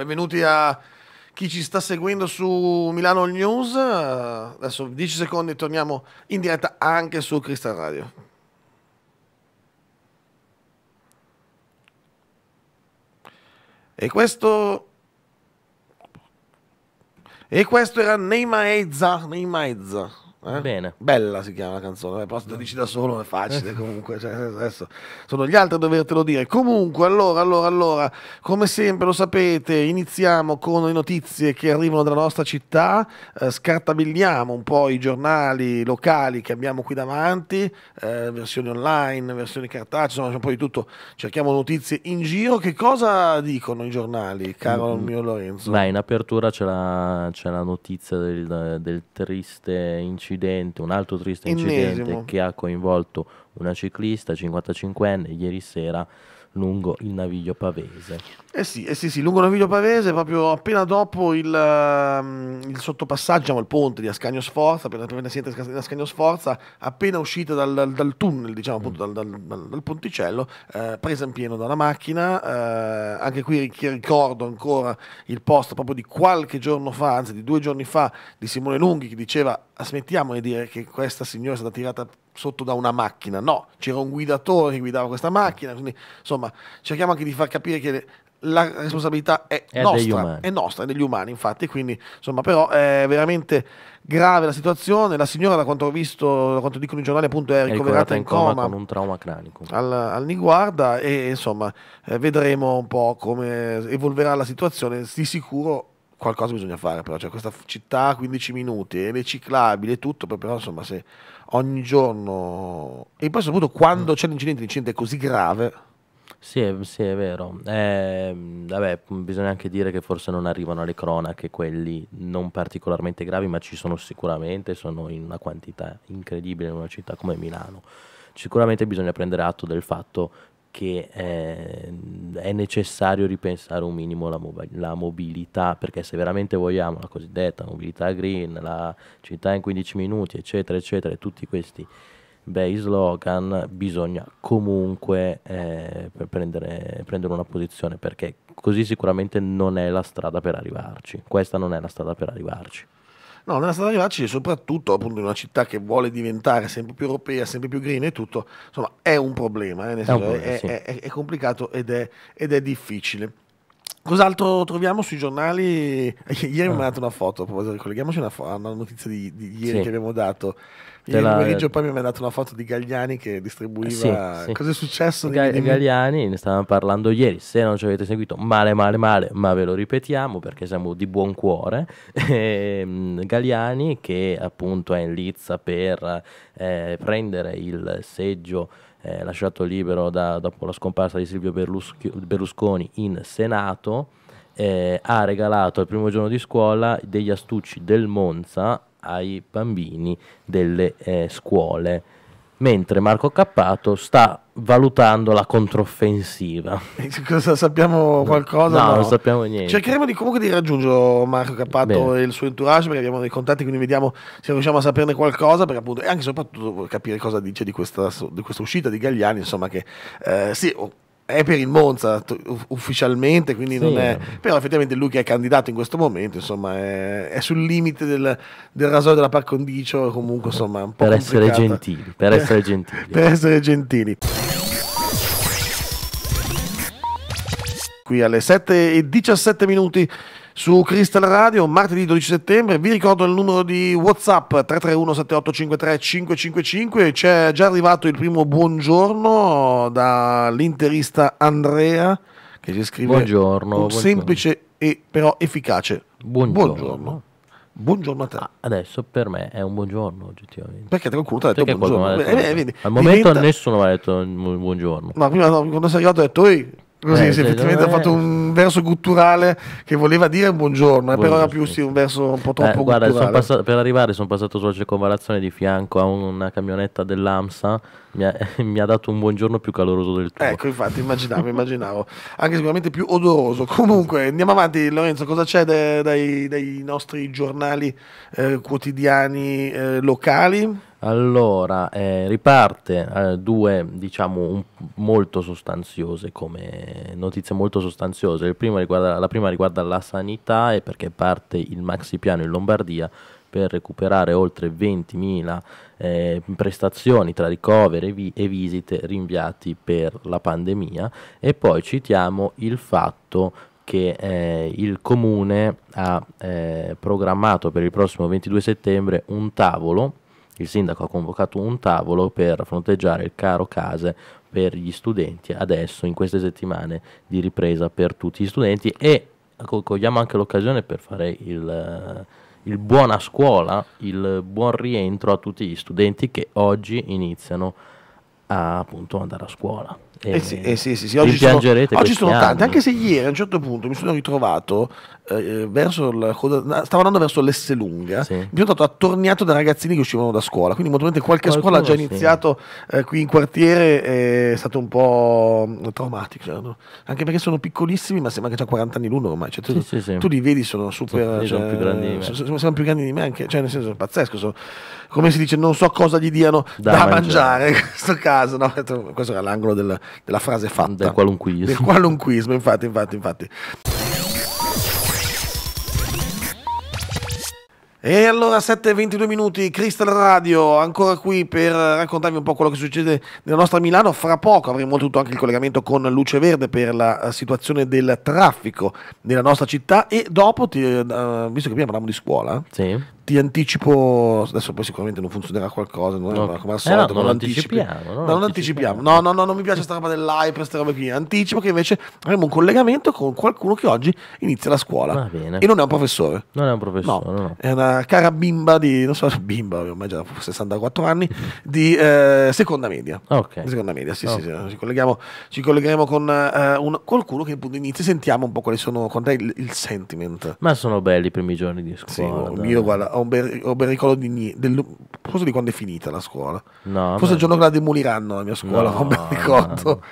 benvenuti a chi ci sta seguendo su Milano All News. Adesso 10 secondi e torniamo in diretta anche su Cristal Radio. E questo... E questo era Neymar Ezza, Neymar Ezza. Eh? Bene. Bella si chiama la canzone, però se la dici da solo è facile comunque, cioè, adesso sono gli altri a dovertelo dire. Comunque, allora, allora, allora, come sempre lo sapete, iniziamo con le notizie che arrivano dalla nostra città, eh, scartabigliamo un po' i giornali locali che abbiamo qui davanti, eh, versioni online, versioni cartacee, insomma un po' di tutto, cerchiamo notizie in giro. Che cosa dicono i giornali, caro mm. mm. mio Lorenzo? Beh, in apertura c'è la, c'è la notizia del, del triste incidente incidente, un altro triste incidente Innesimo. che ha coinvolto una ciclista 55enne ieri sera lungo il Naviglio Pavese. Eh sì, eh sì, sì, lungo il Naviglio Pavese, proprio appena dopo il, um, il sottopassaggio, diciamo, il ponte di Ascagno Sforza, appena, appena si entra in Ascagno Sforza, appena uscita dal, dal tunnel, diciamo appunto mm. dal, dal, dal, ponticello, eh, presa in pieno da una macchina, eh, anche qui ricordo ancora il post proprio di qualche giorno fa, anzi di due giorni fa, di Simone Lunghi che diceva smettiamo di dire che questa signora è stata tirata sotto da una macchina, no, c'era un guidatore che guidava questa macchina, quindi insomma cerchiamo anche di far capire che la responsabilità è, è nostra, è nostra, è degli umani infatti, quindi insomma però è veramente grave la situazione, la signora da quanto ho visto, da quanto dicono i giornali appunto è ricoverata, è ricoverata in, coma, con un trauma cranico al, al Niguarda e insomma eh, vedremo un po' come evolverà la situazione, di sicuro qualcosa bisogna fare però, cioè questa città 15 minuti, le ciclabili e tutto, però insomma se ogni giorno. E poi soprattutto quando mm. c'è un incidente, l'incidente è così grave. Sì, sì è vero. Eh, vabbè, bisogna anche dire che forse non arrivano alle cronache quelli non particolarmente gravi, ma ci sono sicuramente, sono in una quantità incredibile in una città come Milano. Sicuramente bisogna prendere atto del fatto che eh, è necessario ripensare un minimo la, la, mobilità, perché se veramente vogliamo la cosiddetta mobilità green, la città in 15 minuti, eccetera, eccetera, e tutti questi bei slogan, bisogna comunque eh, prendere, prendere una posizione, perché così sicuramente non è la strada per arrivarci, questa non è la strada per arrivarci. No, nella strada di arrivarci, soprattutto appunto in una città che vuole diventare sempre più europea, sempre più green e tutto, insomma, è un problema, eh, è, senso, un problema è, sì. è, è, complicato ed è ed difficile. Cos'altro troviamo sui giornali? Ieri mi ha ah. mandato una foto, ricolleghiamoci a una, fo- una, notizia di, di ieri sì. che abbiamo dato. Ieri la... pomeriggio poi mi ha mandato una foto di Gagliani che distribuiva... Sì, sì. Cos'è successo? Ga- di... Gagliani, ne stavamo parlando ieri, se non ci avete seguito, male, male, male, ma ve lo ripetiamo perché siamo di buon cuore. Ehm, Gagliani che appunto è in lizza per eh, prendere il seggio eh, lasciato libero da, dopo la scomparsa di Silvio Berlusconi in Senato, eh, ha regalato al primo giorno di scuola degli astucci del Monza ai bambini delle eh, scuole mentre Marco Cappato sta valutando la controffensiva. Eh, cosa sappiamo qualcosa? No, no, non sappiamo niente. Cercheremo di, comunque di raggiungere Marco Cappato Bene. e il suo entourage perché abbiamo dei contatti, quindi vediamo se riusciamo a saperne qualcosa per appunto, e anche soprattutto capire cosa dice di questa, di questa uscita di Gagliani, insomma che eh, sì è per il Monza ufficialmente, quindi sì. non è... Eh. Però effettivamente lui che è candidato in questo momento, insomma, è, è sul limite del, del rasoio della par condicio, comunque insomma un po'... Per essere gentili, per essere gentili. per essere gentili. Qui alle 7 e 17 minuti su Crystal Radio martedì 12 settembre. Vi ricordo il numero di WhatsApp 331 7853 555. C'è già arrivato il primo buongiorno dall'interista Andrea che ci scrive buongiorno, un buongiorno. semplice e però efficace buongiorno. buongiorno. Buongiorno a te. Ah, adesso per me è un buongiorno, oggettivamente. Perché qualcuno ti ha detto Perché buongiorno. detto, eh, vedi, Al momento diventa... nessuno mi ha detto buongiorno. No, prima no, quando sei arrivato ho detto, ehi, Così, eh, sì, effettivamente ha fatto un verso gutturale che voleva dire buongiorno, buongiorno eh, però era più sì, un verso un po' troppo eh, guarda, passato, per arrivare sono passato sulla circonvalazione di fianco a una camionetta dell'AMSA, mi ha, mi ha, dato un buongiorno più caloroso del tuo. Ecco, infatti, immaginavo, immaginavo. Anche sicuramente più odoroso. Comunque, andiamo avanti Lorenzo, cosa c'è dai, dai nostri giornali eh, quotidiani eh, locali? Allora, eh, riparte eh, due, diciamo, un, molto sostanziose come notizie molto sostanziose. La prima, riguarda, la prima riguarda la sanità e perché parte il maxi piano in Lombardia per recuperare oltre 20.000 eh, prestazioni tra ricoveri vi e visite rinviati per la pandemia e poi citiamo il fatto che eh, il comune ha eh, programmato per il prossimo 22 settembre un tavolo il sindaco ha convocato un tavolo per fronteggiare il caro case per gli studenti adesso in queste settimane di ripresa per tutti gli studenti e cogliamo anche l'occasione per fare il, il buona scuola, il buon rientro a tutti gli studenti che oggi iniziano a appunto andare a scuola. Eh, eh, sì, eh sì, sì, sì, oggi sono, oggi sono tante, anche se ieri a un certo punto mi sono ritrovato eh, eh verso la, stavo andando verso l'Esselunga, sì. mi sono stato attorniato da ragazzini che uscivano da scuola, quindi molto probabilmente qualche Qualcuno, scuola ha già iniziato eh, qui in quartiere, è stato un po' mm, traumatico, cioè, no? anche perché sono piccolissimi ma sembra che già 40 anni l'uno ormai, cioè, tu, tu, li vedi sono super, sono, cioè, più grandi sono, sono, più grandi di me, anche, cioè, nel senso è pazzesco, sono, come si dice non so cosa gli diano da, da mangiare. mangiare. in questo caso, no? questo era l'angolo del della frase fatta. Del qualunquismo. Del qualunquismo, infatti, infatti, infatti. E allora 7:22 minuti, Crystal Radio, ancora qui per raccontarvi un po' quello che succede nella nostra Milano. Fra poco avremo tutto anche il collegamento con Luce Verde per la eh, situazione del traffico nella nostra città e dopo, ti, uh, visto che prima parlavamo di scuola, sì ti anticipo adesso poi sicuramente non funzionerà qualcosa non no. come al solito eh no, non, anticipiamo, anticipi... no, non, anticipiamo. anticipiamo no no no non mi piace questa roba dell'hype questa roba qui anticipo che invece avremo un collegamento con qualcuno che oggi inizia la scuola ah, e non è un professore non è un professore no, no. è una cara bimba di non so bimba ormai già 64 anni di eh, seconda media ok seconda media sì okay. sì, sì, ci colleghiamo ci collegheremo con eh, un, qualcuno che appunto inizia sentiamo un po' quali sono con te il, il sentiment ma sono belli i primi giorni di scuola sì, no, mio guarda ho un, bel, ho bel ricordo di, del, forse di quando è finita la scuola. No, forse il giorno che la demoliranno la mia scuola, no, ho un bel ricordo.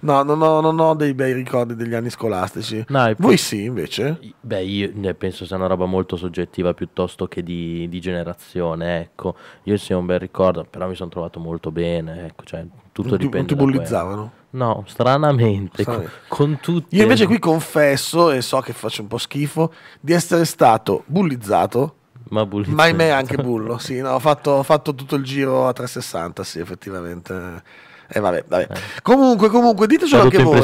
No, no, no, non ho dei bei ricordi degli anni scolastici. No, Voi poi, sì, invece? Beh, io ne penso sia una roba molto soggettiva piuttosto che di, di generazione, ecco. Io sì ho un bel ricordo, però mi sono trovato molto bene, ecco, cioè, tutto non ti, dipende. Non ti bullizzavano? No, stranamente, Strane. con, con tutti... Io invece qui confesso, e so che faccio un po' schifo, di essere stato bullizzato ma, ma ahimè anche Bullo, sì, no, ho, fatto, ho fatto tutto il giro a 360, sì, effettivamente eh, vabbè, vabbè. Eh. Comunque, comunque, ditecelo anche voi. È tutto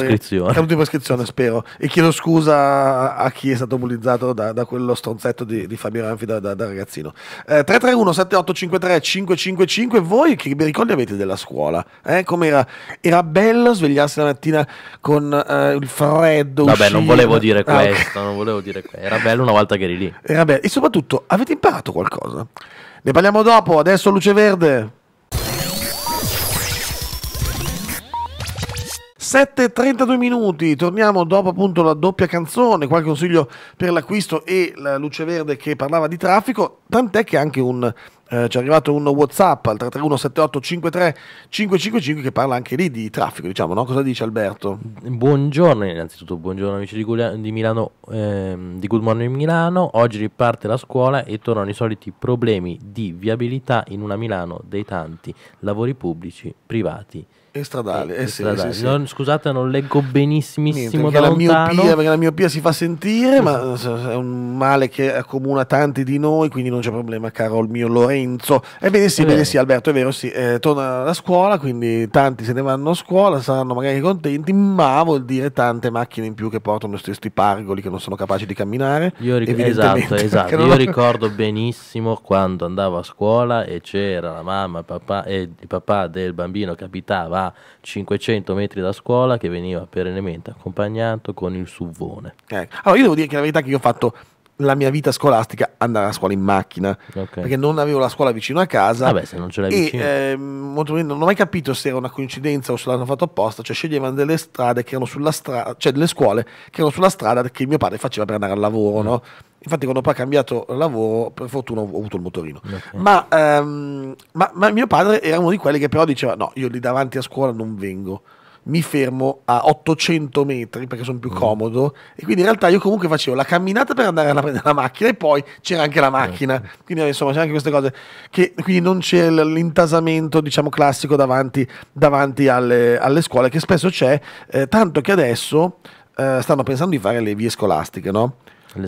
in prescrizione, spero. E chiedo scusa a chi è stato bullizzato da, da quello stronzetto di, di Fabio Ranfi da, da, da ragazzino. Eh, 331-7853-555. Voi che ricordi avete della scuola? Eh? Com'era? Era bello svegliarsi la mattina con eh, il freddo. Vabbè, uscire. Ah, non volevo dire ah, questo. Okay. Non volevo dire questo. Era bello una volta che eri lì. Era bello. E soprattutto, avete imparato qualcosa? Ne parliamo dopo. Adesso, luce verde. 7.32 minuti, torniamo dopo appunto la doppia canzone, qualche consiglio per l'acquisto e la luce verde che parlava di traffico, tant'è che anche un, eh, ci è arrivato un Whatsapp al 331-7853-555 che parla anche lì di traffico, diciamo, no? cosa dice Alberto? Buongiorno innanzitutto, buongiorno amici di, Guglia, di Milano, ehm, di Good Morning Milano, oggi riparte la scuola e tornano i soliti problemi di viabilità in una Milano dei tanti, lavori pubblici, privati e stradale, eh, eh, sì, stradale. Sì, sì. Non, scusate, non leggo benissimissimo Niente, perché da la Miopia, perché la miopia si fa sentire, ma è un male che accomuna tanti di noi, quindi non c'è problema, caro il mio Lorenzo. Ebbene sì, ebbene sì Alberto, è vero, sì, eh, torna da scuola, quindi tanti se ne vanno a scuola, saranno magari contenti, ma vuol dire tante macchine in più che portano questi pargoli che non sono capaci di camminare. Io ric- esatto, esatto. Io ricordo benissimo quando andavo a scuola e c'era la mamma papà, e il papà del bambino che abitava a 500 metri da scuola che veniva perennemente accompagnato con il suvone. Okay. Ecco. Allora io devo dire che la verità è che io ho fatto la mia vita scolastica andare a scuola in macchina okay. perché non avevo la scuola vicino a casa Vabbè, se non ce l'hai e Eh, molto, non ho mai capito se era una coincidenza o se l'hanno fatto apposta cioè sceglievano delle strade che erano sulla strada cioè delle scuole che erano sulla strada che mio padre faceva per andare al lavoro mm. no? infatti quando poi ha cambiato lavoro per fortuna ho avuto il motorino okay. ma, ehm, ma, ma mio padre era uno di quelli che però diceva no io lì davanti a scuola non vengo mi fermo a 800 metri perché sono più mm. comodo e quindi in realtà io comunque facevo la camminata per andare a prendere la macchina e poi c'era anche la certo. macchina quindi insomma c'è anche queste cose che quindi non c'è l'intasamento diciamo classico davanti, davanti alle, alle, scuole che spesso c'è eh, tanto che adesso eh, stanno pensando di fare le vie scolastiche no?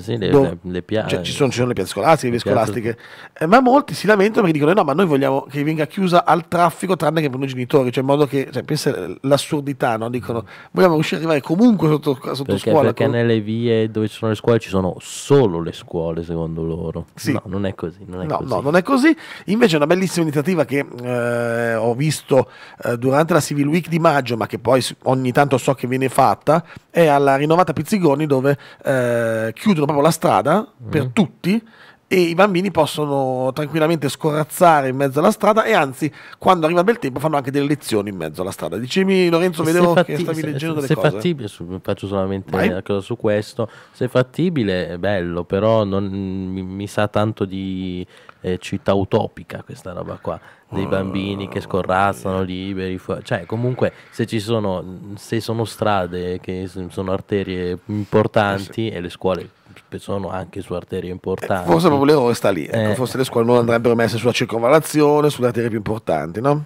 Sì, le, do, boh. le pia- cioè, ci, sono, ci, sono, le piazze scolastiche, le vie scolastiche, eh, ma molti si lamentano perché dicono no, ma noi vogliamo che venga chiusa al traffico tranne che per noi genitori, cioè in modo che, cioè, pensa l'assurdità, no? dicono vogliamo riuscire ad arrivare comunque sotto, sotto perché, scuola. Perché con... nelle vie dove ci sono le scuole ci sono solo le scuole secondo loro. Sì. No, non è così. Non è no, così. no, non è così. Invece una bellissima iniziativa che eh, ho visto eh, durante la Civil Week di maggio, ma che poi ogni tanto so che viene fatta, è alla rinnovata Pizzigoni dove eh, chiude chiudono proprio la strada mm. per tutti e i bambini possono tranquillamente scorazzare in mezzo alla strada e anzi quando arriva il bel tempo fanno anche delle lezioni in mezzo alla strada dicevi Lorenzo vedevo fatti- che stavi leggendo se, delle se cose fattibile faccio solamente Vai. una cosa su questo se fattibile è bello però non, mi, mi sa tanto di eh, città utopica questa roba qua dei ah, bambini che scorrazzano liberi, fu- cioè comunque se ci sono, se sono strade che sono arterie importanti eh sì. e le scuole tappe sono anche su arterie importanti. Eh, forse proprio l'errore sta lì, ecco, eh, forse le scuole non andrebbero messe sulla circonvalazione, sulle arterie più importanti, no?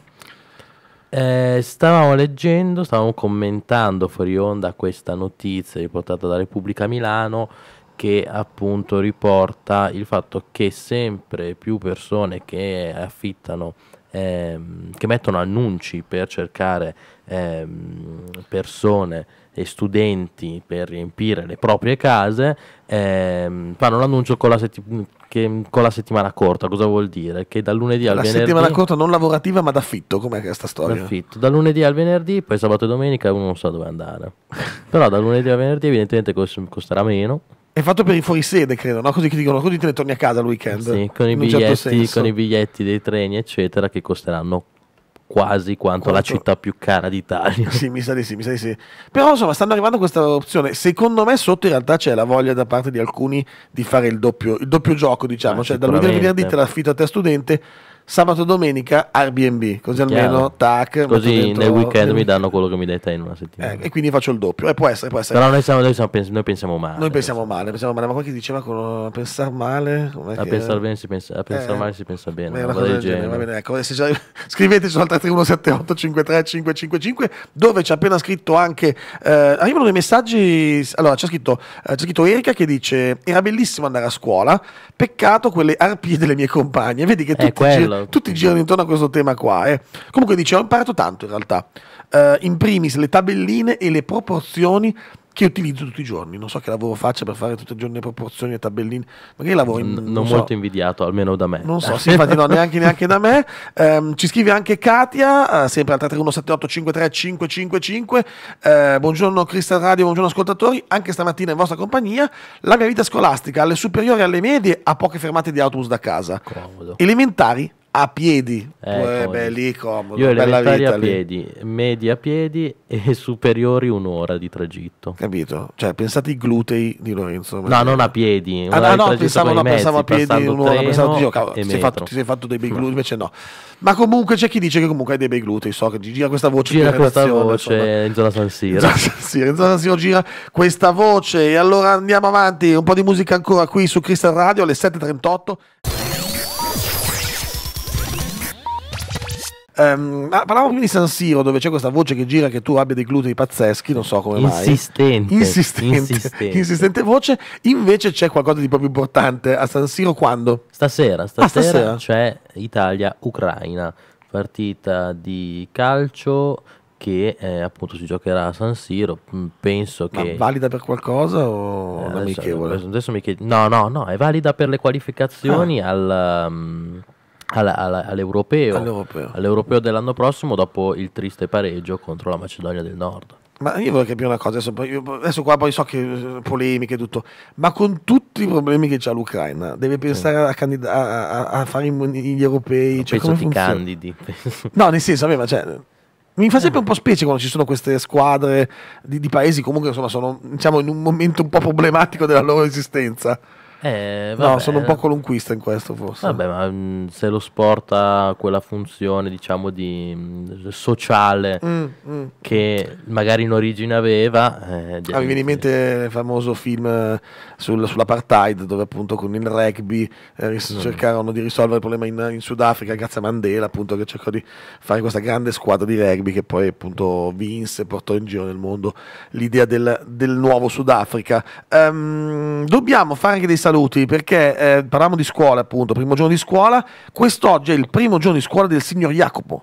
Eh, stavamo leggendo, stavamo commentando fuori onda questa notizia riportata da Repubblica Milano che appunto riporta il fatto che sempre più persone che affittano ehm, che mettono annunci per cercare ehm, persone e studenti per riempire le proprie case ehm, fanno l'annuncio con la, setti- che, con la, settimana corta. Cosa vuol dire? Che dal lunedì al la venerdì. La settimana corta non lavorativa ma d'affitto, com'è questa storia? D'affitto, dal lunedì al venerdì, poi sabato e domenica uno non sa dove andare. Però dal lunedì al venerdì evidentemente costerà meno. È fatto per i fuorisede, credo, no? Così che dicono, così te ne torni a casa il weekend. Sì, con i, certo biglietti, certo con i biglietti dei treni, eccetera, che costeranno quasi quanto Quanto? la città più cara d'Italia. Sì, mi sa di sì, mi sa di sì. Però insomma, stanno arrivando questa opzione. Secondo me sotto in realtà c'è la voglia da parte di alcuni di fare il doppio, il doppio gioco, diciamo, ah, cioè dal venerdì te l'affitto a te studente, sabato e domenica Airbnb, così almeno tac. Così dentro, nel weekend mi danno quello che mi dai te in una settimana. Eh, e quindi faccio il doppio. Eh, può essere, può essere. Però noi, siamo, noi, siamo, noi pensiamo male. Noi pensiamo male, pensiamo male, ma qualche diceva con pensare male. A pensare bene si pensa, a pensare eh, male si pensa bene. Una cosa del genere, va bene, ecco. Già... Scriveteci al 33178535555 dove c'è appena scritto anche. Eh, arrivano dei messaggi. Allora, c'è scritto, eh, c'è scritto Erika che dice: Era bellissimo andare a scuola. Peccato quelle arpie delle mie compagne. Vedi che tu ti giri Bello. Tutti girano intorno a questo tema qua. Eh. Comunque dice, ho imparato tanto in realtà. Uh, in primis le tabelline e le proporzioni che utilizzo tutti i giorni. Non so che lavoro faccia per fare tutti i giorni le proporzioni e tabelline. Magari lavoro in. N- non, non so. molto invidiato, almeno da me. Non so, sì, infatti, no, neanche, neanche da me. Um, ci scrive anche Katia, uh, sempre al 33178533555. Uh, eh, buongiorno, Crystal Radio, buongiorno, ascoltatori. Anche stamattina in vostra compagnia. La mia vita scolastica, alle superiori e alle medie, a poche fermate di autobus da casa. Comodo. Elementari a piedi, eh, beh, lì comodo. Io elementari vita, a piedi, lì. medi a piedi e superiori un'ora di tragitto. Capito? Cioè, pensate ai glutei di Lorenzo. No, non a piedi. Ah, no, no, pensavo, no, mezzi, pensavo a piedi un'ora, pensavo, io, cavolo, ti, sei fatto, ti sei fatto dei bei glutei, invece no. Ma comunque c'è chi dice che comunque hai dei bei glutei, so che gira questa voce. Gira questa voce insomma. In zona San Siro, in zona San Siro gira questa voce. E allora andiamo avanti, un po' di musica ancora qui su Crystal Radio alle 7.38. Um, ah, parlavamo di San Siro, dove c'è questa voce che gira che tu abbia dei glutei pazzeschi, non so come insistente, mai. Insistente, insistente. Insistente voce. Invece c'è qualcosa di proprio importante a San Siro quando? Stasera, ah, stasera, ah, stasera. c'è Italia-Ucraina, partita di calcio che eh, appunto si giocherà a San Siro. Mm, penso che... Ma valida per qualcosa o eh, amichevole? Adesso, adesso mi chiedi... No, no, no, è valida per le qualificazioni ah. al. Um, alla, alla, all'europeo, all'europeo. all'europeo dell'anno prossimo dopo il triste pareggio contro la Macedonia del Nord. Ma io vorrei capire una cosa, adesso, io, adesso qua poi so che eh, polemiche e tutto, ma con tutti i problemi che ha l'Ucraina, deve pensare a, candida- a, a, a fare gli europei. Cioè, penso ti candidi. No, nel senso, aveva, cioè, mi fa sempre eh. un po' specie quando ci sono queste squadre di, di paesi comunque insomma, sono diciamo, in un momento un po' problematico della loro esistenza. Eh, no, sono un po' qualunquista in questo forse. Vabbè, ma mh, mm, se lo sport ha quella funzione, diciamo, di, mh, mm, sociale mm, mm. che magari in origine aveva... Eh, ah, mi viene in mente il famoso film eh, sul, sull'apartheid dove appunto con il rugby eh, mm. cercarono di risolvere il problema in, in, Sudafrica grazie a Mandela appunto che cercò di fare questa grande squadra di rugby che poi appunto vinse e portò in giro nel mondo l'idea del, del nuovo Sudafrica. Um, dobbiamo fare anche dei saluti perché eh, parliamo di scuola, appunto, primo giorno di scuola. Quest'oggi è il primo giorno di scuola del signor Jacopo.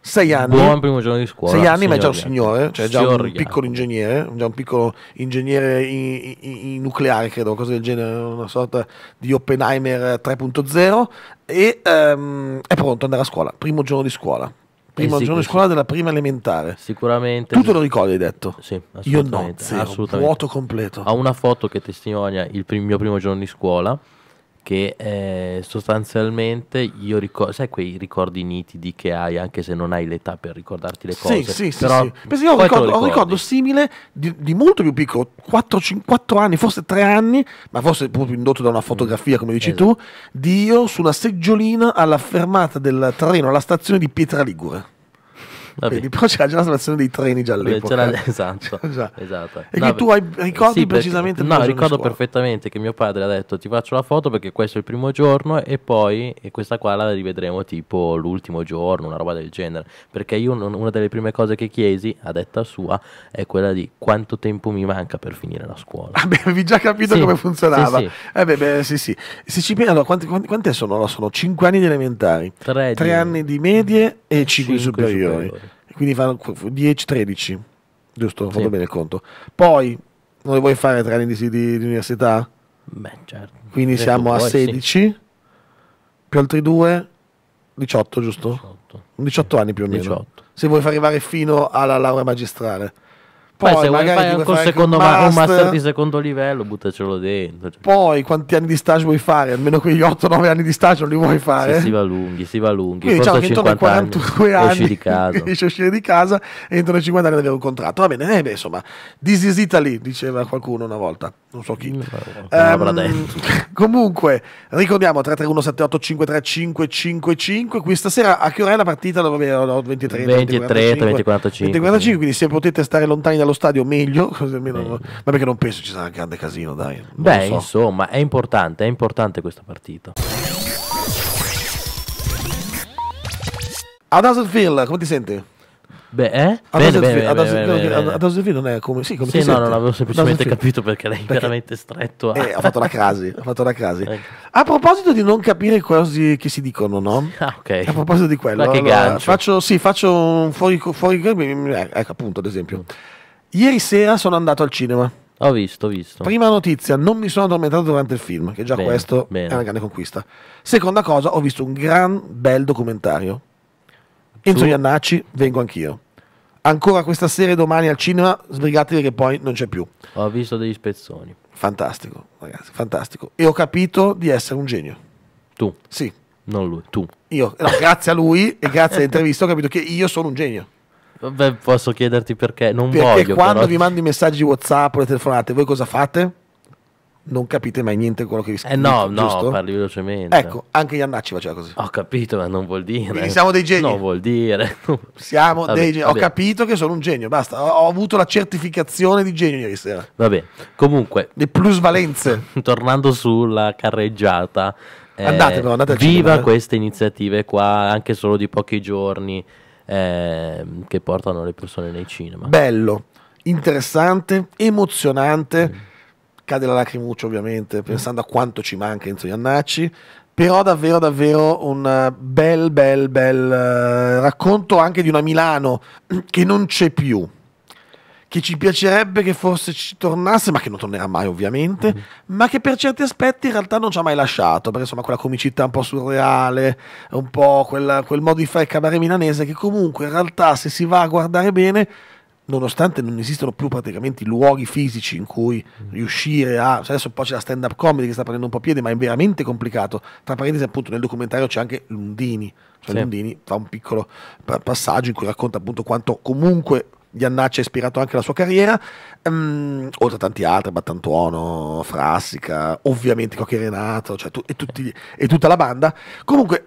Sei anni. Buon primo giorno di scuola. Sei anni, ma è già un signore, cioè già un piccolo ingegnere, già un piccolo ingegnere in, in, in nucleare, credo, cosa del genere, una sorta di Oppenheimer 3.0. Eh, e um, è pronto ad andare a scuola, primo giorno di scuola primo eh sì, giorno di scuola della prima elementare. Sicuramente. Tu te lo ricordi, hai detto? Sì, assolutamente. Io no, zero, assolutamente. vuoto completo. Ha una foto che testimonia il prim- mio primo giorno di scuola che eh, sostanzialmente io ricordo, sai quei ricordi nitidi che hai anche se non hai l'età per ricordarti le cose. Sì, sì, Però sì. sì. Penso io ho un ricordo, simile di, di, molto più piccolo, 4, 5, 4 anni, forse 3 anni, ma forse proprio indotto da una mm. fotografia come dici esatto. tu, di io su una seggiolina alla fermata del treno alla stazione di Pietra Ligure. Vabbè. però c'era già la situazione dei treni già all'epoca. C'era, esatto, già. esatto. E no, che tu hai, ricordi sì, precisamente perché, No, ricordo perfettamente che mio padre ha detto ti faccio la foto perché questo è il primo giorno e poi e questa qua la rivedremo tipo l'ultimo giorno, una roba del genere. Perché io una delle prime cose che chiesi, a detta sua, è quella di quanto tempo mi manca per finire la scuola. Ah, avevi già capito sì, come funzionava. Sì, sì. Eh beh, beh, sì, sì. Se ci pensano allora, quanti, quanti, sono? Allora, sono 5 anni di elementari, 3 anni di medie e 5, 5 superiori. superiori quindi fanno 10-13, giusto? Ho sì. fatto bene il conto. Poi, non li vuoi fare tre anni di, di, di università? Beh, certo. Quindi Credo eh, siamo a 16, sì. più altri due, 18, giusto? 18. 18 anni più o meno. 18. Se vuoi far arrivare fino alla laurea magistrale. Poi, poi se vuoi fare anche un, secondo master, un master di secondo livello, buttacelo dentro. Cioè. Poi quanti anni di stage vuoi fare? Almeno quegli 8-9 anni di stage non li vuoi fare. Si, si va lunghi, si va lunghi. Quindi diciamo che intorno ai 42 anni, Riesci a uscire di casa e intorno ai 50 anni ad avere un contratto. Va bene, eh, beh, insomma, this is Italy, diceva qualcuno una volta. Non so chi. No, um, mm, non ehm, comunque, ricordiamo 331-785-3555. Questa sera a che ora è la partita? Vabbè, no, 23, 23, 20, 45, 20, 45. 20, 45 quindi se potete stare lontani dalla allo stadio meglio, almeno, ma perché non penso ci sarà un grande casino, dai. Non Beh, so. insomma, è importante, è importante questa partita. Ad Hazelfield, come ti senti? Beh, eh? Adolfo non è come... Sì, come sì no, senti? non avevo semplicemente capito perché lei è veramente stretto. A... Eh, eh, ha fatto la crasi, ha fatto la crasi. Ecco. A proposito di non capire cose che si dicono, no? Ah, ok. A proposito di quello, allora, faccio, sì, faccio un fuori... fuori eh, ecco, appunto, ad esempio. Mm. Ieri sera sono andato al cinema. Ho visto, ho visto. Prima notizia, non mi sono addormentato durante il film, che già bene, questo bene. è una grande conquista. Seconda cosa, ho visto un gran bel documentario. Enzo Iannacci, vengo anch'io. Ancora questa sera e domani al cinema, sbrigatevi che poi non c'è più. Ho visto degli spezzoni. Fantastico, ragazzi, fantastico. E ho capito di essere un genio. Tu? Sì. Non lui, tu. Io, no, grazie a lui e grazie all'intervista ho capito che io sono un genio. Vabbè, posso chiederti perché, non perché voglio. Perché quando però... vi mando i messaggi WhatsApp o le telefonate, voi cosa fate? non capite mai niente quello che vi scrivete. Eh no, giusto? no, parli velocemente. Ecco, anche gli annacci faceva così. Ho capito, ma non vuol dire. Quindi siamo dei geni. Non vuol dire. Siamo vabbè, dei geni. Ho capito che sono un genio, basta. Ho, avuto la certificazione di genio ieri sera. Vabbè, comunque. Le plusvalenze. Tornando sulla carreggiata. Eh, andate, però, Viva cinema, eh. queste iniziative qua, anche solo di pochi giorni eh, che portano le persone nei cinema. Bello, interessante, emozionante. Mm. Cade la lacrimuccia ovviamente, mm. pensando mm. a quanto ci manca Enzo Iannacci. Però davvero, davvero un bel, bel, bel eh, racconto anche di una Milano che non c'è più che ci piacerebbe che forse ci tornasse, ma che non tornerà mai ovviamente, mm-hmm. ma che per certi aspetti in realtà non ci ha mai lasciato, perché insomma quella comicità un po' surreale, un po' quella, quel modo di fare il cabaret milanese che comunque in realtà se si va a guardare bene nonostante non esistano più praticamente luoghi fisici in cui mm. riuscire a... Cioè adesso poi c'è la stand-up comedy che sta prendendo un po' piede, ma è veramente complicato. Tra parentesi, appunto, nel documentario c'è anche Lundini. Cioè sì. Lundini fa un piccolo passaggio in cui racconta appunto quanto comunque Iannacci ha ispirato anche la sua carriera, um, oltre a tanti altri, Battantuono, Frassica, ovviamente Cocchi Renato cioè, tu, e, tutti, e tutta la banda. Comunque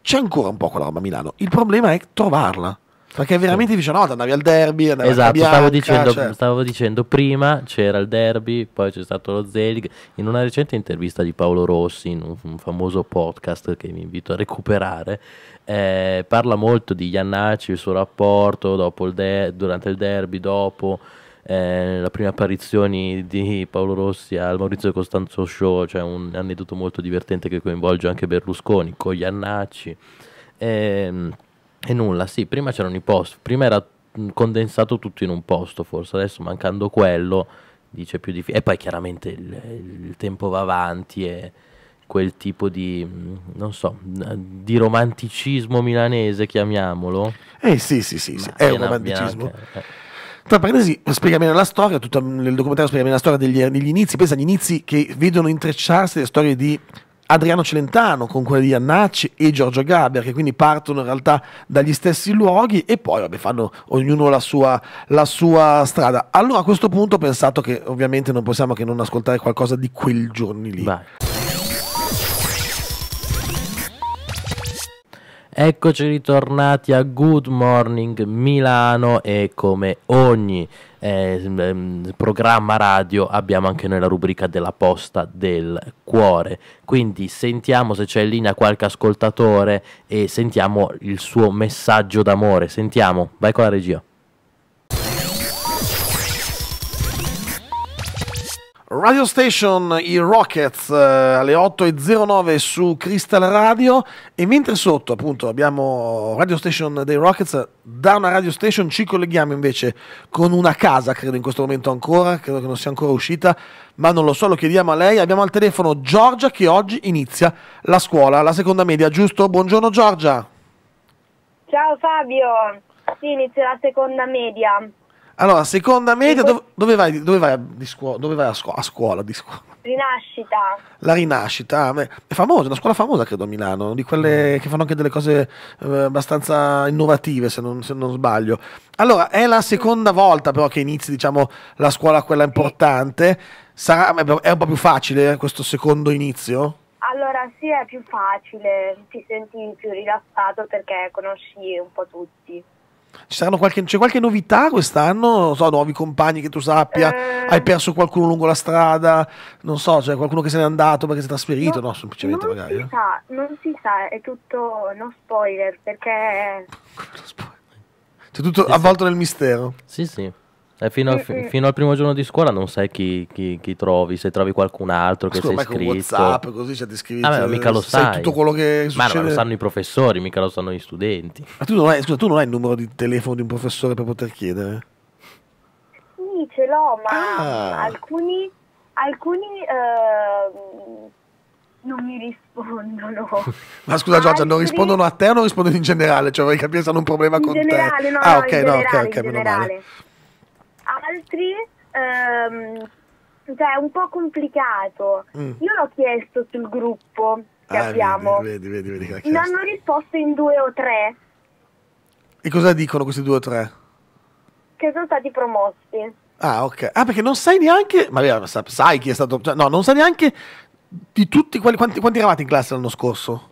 c'è ancora un po' quella roba a Milano, il problema è trovarla. Perché veramente sì. vicinotta, andavi al derby, andavi esatto, Bianca, stavo dicendo, cioè. stavo dicendo prima c'era il derby, poi c'è stato lo Zelig. In una recente intervista di Paolo Rossi, in un, un famoso podcast che vi invito a recuperare, eh, parla molto di Iannacci, il suo rapporto il de- durante il derby, dopo eh, la prima apparizione di Paolo Rossi al Maurizio Costanzo Show, cioè un aneddoto molto divertente che coinvolge anche Berlusconi con Iannacci. Eh, e nulla, sì, prima c'erano i post, prima era condensato tutto in un posto forse, adesso mancando quello dice più difficile. E poi chiaramente il, il, tempo va avanti e quel tipo di, non so, di romanticismo milanese, chiamiamolo. Eh sì, sì, sì, sì. è un romanticismo. Eh. Tra parentesi, spiega bene la storia, tutto il documentario spiega bene la storia degli, degli inizi, pensa agli inizi che vedono intrecciarsi le storie di Adriano Celentano con quella di Annacci e Giorgio Gaber, che quindi partono in realtà dagli stessi luoghi e poi vabbè, fanno ognuno la sua, la sua strada. Allora a questo punto ho pensato che ovviamente non possiamo che non ascoltare qualcosa di quel giorno lì. Vai. Eccoci ritornati a Good Morning Milano e come ogni eh, programma radio abbiamo anche noi la rubrica della posta del cuore. Quindi sentiamo se c'è in linea qualche ascoltatore e sentiamo il suo messaggio d'amore. Sentiamo, vai con la regia. Radio Station, i Rockets eh, alle 8.09 su Crystal Radio e mentre sotto appunto abbiamo Radio Station dei Rockets, da una Radio Station ci colleghiamo invece con una casa, credo in questo momento ancora, credo che non sia ancora uscita, ma non lo so, lo chiediamo a lei. Abbiamo al telefono Giorgia che oggi inizia la scuola, la seconda media, giusto? Buongiorno Giorgia. Ciao Fabio, sì, inizia la seconda media. Allora, seconda media, dove, dove, vai, dove vai, a, scuola, dove vai a, scuola, a, scuola, di scuola? Rinascita. La Rinascita, ah, è famosa, una scuola famosa credo a Milano, di quelle mm. che fanno anche delle cose eh, abbastanza innovative se non, se non, sbaglio. Allora, è la seconda volta però che inizi diciamo, la scuola quella importante, Sarà, è un po' più facile eh, questo secondo inizio? Allora sì, è più facile, ti senti più rilassato perché conosci un po' tutti. Qualche, c'è qualche novità quest'anno? Non so, nuovi compagni che tu sappia? Eh... Hai perso qualcuno lungo la strada? Non so, c'è cioè qualcuno che se n'è andato perché si è trasferito? No, no semplicemente non magari. Si eh? sa, non si sa, è tutto no spoiler perché... C'è tutto avvolto nel mistero. Sì, sì. E eh, fino, al, eh, eh. fino al primo giorno di scuola non sai chi, chi, chi trovi, se trovi qualcun altro che Scusa, sei iscritto. Ma WhatsApp così siete cioè, iscritti. Ah, mica lo sai. tutto quello che succede. Ma, ma lo sanno i professori, mica lo sanno gli studenti. Ma tu non hai, scusa, tu non hai il numero di telefono di un professore per poter chiedere? Sì, ce l'ho, ma ah. alcuni, alcuni eh, non mi rispondono. ma scusa Giorgia, non rispondono a te o non rispondono in generale? Cioè vorrei capire se hanno un problema in con generale, te. No, ah, ok, no, ok, ok, meno male altri ehm, cioè è un po' complicato. Mm. Io l'ho chiesto sul gruppo che ah, abbiamo. Vedi, vedi, vedi, vedi Mi hanno risposto in due o tre. E cosa dicono questi due o tre? Che sono stati promossi. Ah, ok. Ah, perché non sai neanche. Ma sai chi è stato. Cioè, no, non sai neanche di tutti quelli. Quanti, quanti eravate in classe l'anno scorso?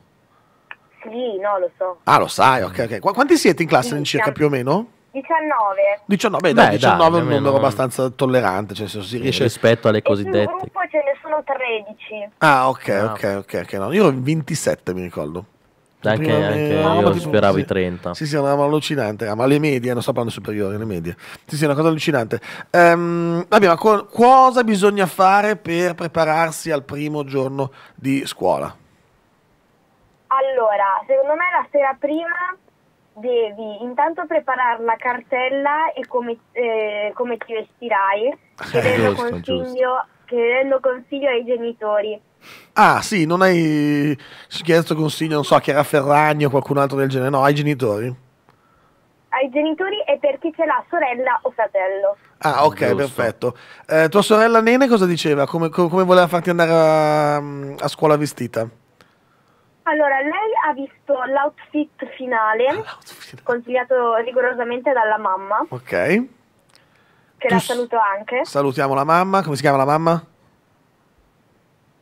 Sì, no, lo so. Ah, lo sai, ok, ok. Qu quanti siete in classe sì, in circa siamo... più o meno? 19. 19, beh, beh, 19 dai, è un numero non... abbastanza tollerante, cioè se si eh, riesce... rispetto alle cosiddette. Nel gruppo ce ne sono 13. Ah, ok, ah. ok, ok, no. Io ero 27, mi ricordo. Anche, prima, anche eh, io tipo, speravo sì. i 30. Sì, sì, una roba allucinante. Ah, ma le medie, non sto parlando superiori, le medie. Sì, sì, una cosa allucinante. Um, vabbè, ma co- cosa bisogna fare per prepararsi al primo giorno di scuola? Allora, secondo me la sera prima devi intanto preparare la cartella e come, eh, come ti vestirai, ah, chiedendo lo consiglio, consiglio ai genitori. Ah, sì, non hai chiesto consiglio, non so, a Chiara Ferragni o qualcun altro del genere, no, ai genitori? Ai genitori e per chi ce l'ha, sorella o fratello. Ah, ok, Giusto. perfetto. Eh, tua sorella Nene cosa diceva? Come, come voleva farti andare a, a scuola vestita? Allora, lei ha visto l'outfit finale, ah, l'outfit. consigliato rigorosamente dalla mamma. Ok. Che tu la saluto anche. Salutiamo la mamma, come si chiama la mamma?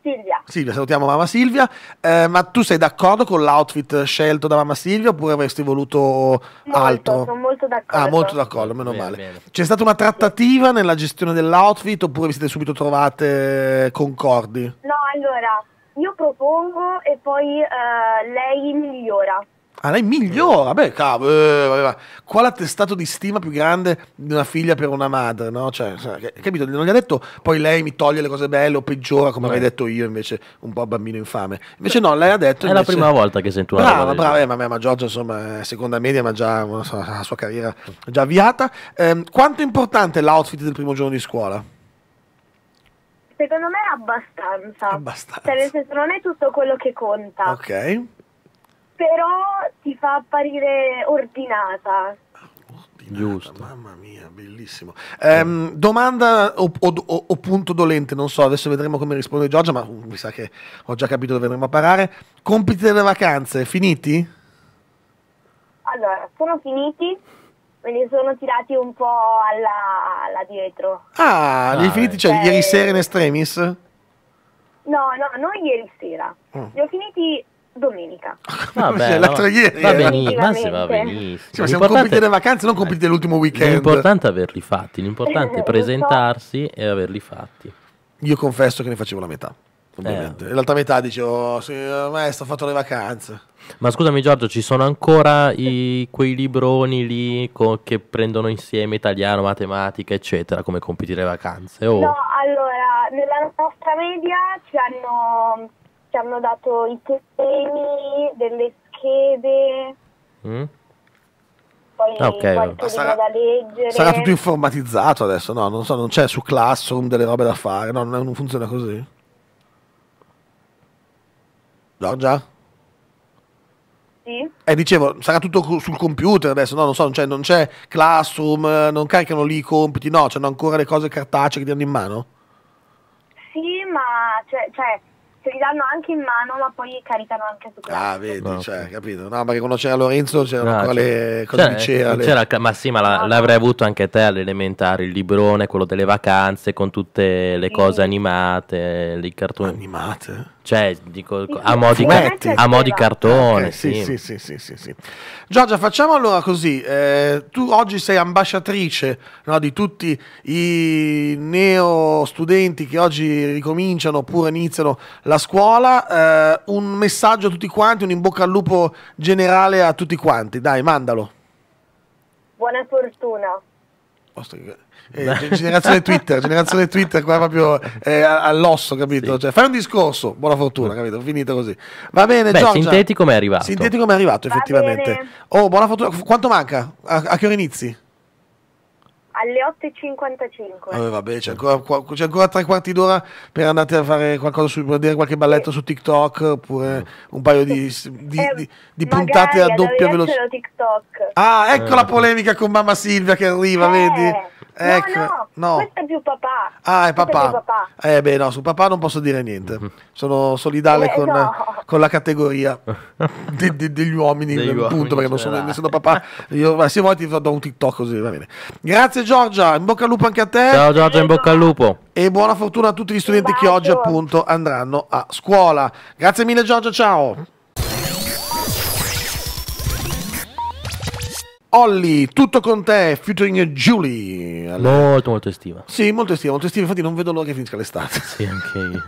Silvia. Silvia, salutiamo mamma Silvia. Eh, ma tu sei d'accordo con l'outfit scelto da mamma Silvia oppure avresti voluto molto, altro? Sono molto ah, d'accordo. Ah, molto d'accordo, meno bene, male. Bene. C'è stata una trattativa nella gestione dell'outfit oppure vi siete subito trovate concordi? No, allora, io propongo e poi uh, lei migliora. Ah, lei migliora? Beh, cavolo, eh, qual attestato di stima più grande di una figlia per una madre, no? Cioè, capito? Non gli ha detto poi lei mi toglie le cose belle o peggiora, come Beh. avrei eh. detto io invece, un po' bambino infame. Invece no, lei ha detto... È la prima volta che sento una Brava, brava, eh, ma, Giorgio, insomma, eh, seconda media, ma già so, la sua carriera è già avviata. Eh, quanto è importante l'outfit del primo giorno di scuola? Secondo me abbastanza. Abbastanza. Cioè, nel senso, non è tutto quello che conta. Ok. Però ti fa apparire ordinata. Ordinata, Giusto. Mamma mia, bellissimo. Ehm, domanda o, o, o, punto dolente, non so, adesso vedremo come risponde Giorgia, ma mi sa che ho già capito dove andremo a parare. Compiti delle vacanze, finiti? Allora, sono finiti me ne sono tirati un po' alla, alla dietro. Ah, li hai ah, finiti eh. cioè, eh. ieri sera in Estremis? No, no, non ieri sera. Mm. Li ho finiti domenica. Vabbè, cioè, l'altro no, ieri. Va eh. benissimo, ma se va benissimo. Sì, siamo compiti delle vacanze, non compiti dell'ultimo weekend. L'importante è averli fatti, l'importante è presentarsi e averli fatti. Io confesso che ne facevo la metà, ovviamente. Eh. L'altra metà dicevo, sì, maestro, ho fatto le vacanze. Ma scusami Giorgio, ci sono ancora i, quei libroni lì co- che prendono insieme italiano, matematica, eccetera, come compiti le vacanze? Oh. No, allora, nella nostra media ci hanno, ci hanno dato i temi, delle schede. Mm? poi ah, okay. sarà, sarà, tutto informatizzato adesso, no? Non so, non c'è su Classroom delle robe da fare, no? Non, funziona così. Giorgia? Sì. Eh, dicevo, sarà tutto sul computer adesso, no? Non so, cioè, non c'è Classroom, eh, non caricano lì i compiti, no? C'hanno ancora le cose cartacee che ti danno in mano? Sì, ma cioè, cioè se li danno anche in mano, ma poi caricano anche su ah, Classroom. Ah, vedi, no. cioè, capito. No, perché quando c'era Lorenzo c'erano no, ancora le cose c'era, di c'era, le... Ma sì, ma la, no, l'avrei avuto anche te all'elementare, il librone, quello delle vacanze, con tutte le sì. cose animate, i cartoni. Animate? Cioè, dico, a mo' di, ca- cartone. Sì, sì. Sì, sì, sì, sì, Giorgia, facciamo allora così. Eh, tu oggi sei ambasciatrice no, di tutti i neo studenti che oggi ricominciano oppure iniziano la scuola. Eh, un messaggio a tutti quanti, un in bocca al lupo generale a tutti quanti. Dai, mandalo. Buona fortuna. Ostia. Eh, generazione Twitter, generazione Twitter qua proprio eh, all'osso, capito? Sì. Cioè, fai un discorso, buona fortuna, capito? Finito così. Va bene, Beh, Giorgia. Sintetico ma è arrivato. Sintetico ma è arrivato, Va effettivamente. Bene. Oh, buona fortuna. Quanto manca? A, a che ora inizi? alle 8.55. Vabbè, vabbè c'è, ancora, c'è, ancora, tre quarti d'ora per andare a fare qualcosa su, dire qualche balletto sì. su TikTok oppure un paio di, di, eh, di, di puntate a doppia velocità. Ah, ecco eh. la polemica con mamma Silvia che arriva, eh. vedi? Ecco, no, no, no, questo è più papà. Ah, è papà. È papà. Eh beh, no, su papà non posso dire niente. Mm-hmm. Sono solidale eh, con, no. con, la categoria de, de, degli uomini, degli punto, uomini perché non sono, nessuno papà. Io, se vuoi ti do un TikTok così, va bene. Grazie Giorgia, in bocca al lupo anche a te. Ciao Giorgia, in bocca al lupo. E buona fortuna a tutti gli studenti che oggi appunto andranno a scuola. Grazie mille Giorgia, ciao. Olli, tutto con te, featuring Julie. Molto, molto estiva. Sì, molto estiva, molto estiva. Infatti, non vedo l'ora che finisca l'estate. Sì, anche io.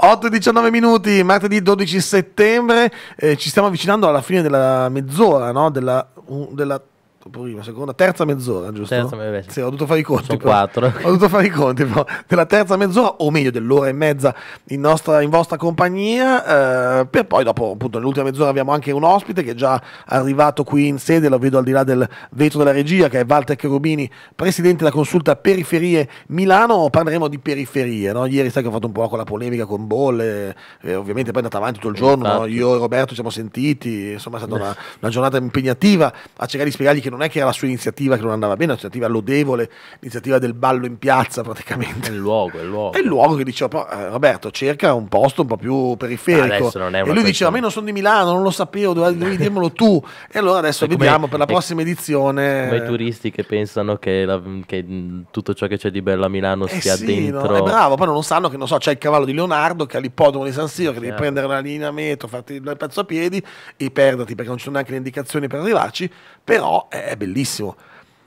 8-19 minuti, martedì 12 settembre. Eh, ci stiamo avvicinando alla fine della mezz'ora, no? della, della Ecco, prima, seconda, terza mezz'ora, giusto? Terza, beh, sì, ho dovuto fare i conti. Sono quattro. Ho dovuto fare i conti, però, della terza mezz'ora, o meglio dell'ora e mezza in, nostra, in vostra compagnia, eh, per poi dopo, appunto, nell'ultima mezz'ora abbiamo anche un ospite che è già arrivato qui in sede, lo vedo al di là del vetro della regia, che è Walter Cherubini, presidente della consulta Periferie Milano, parleremo di periferie, no? Ieri sai che ho fatto un po' con la polemica con Bolle, eh, ovviamente poi è andata avanti tutto il giorno, no? io e Roberto ci siamo sentiti, insomma è stata una, una giornata impegnativa a cercare di spiegargli che non non è che era la sua iniziativa che non andava bene, è un'iniziativa lodevole, l'iniziativa del ballo in piazza praticamente. È il luogo, è il luogo. È il luogo che diceva, oh, eh, Roberto, cerca un posto un po' più periferico. e lui questione. diceva, a me non sono di Milano, non lo sapevo, dovevi dirmelo tu. E allora adesso come, vediamo per la prossima edizione. Ma i turisti che pensano che, la, che tutto ciò che c'è di bello a Milano eh sia sì, dentro. No? È bravo, poi non sanno che, non so, c'è il cavallo di Leonardo che all'ippodromo di San Siro, che devi certo. prendere la linea metro, farti il pezzo a piedi e perderti perché non ci sono neanche le indicazioni per arrivarci, però... Eh, è bellissimo.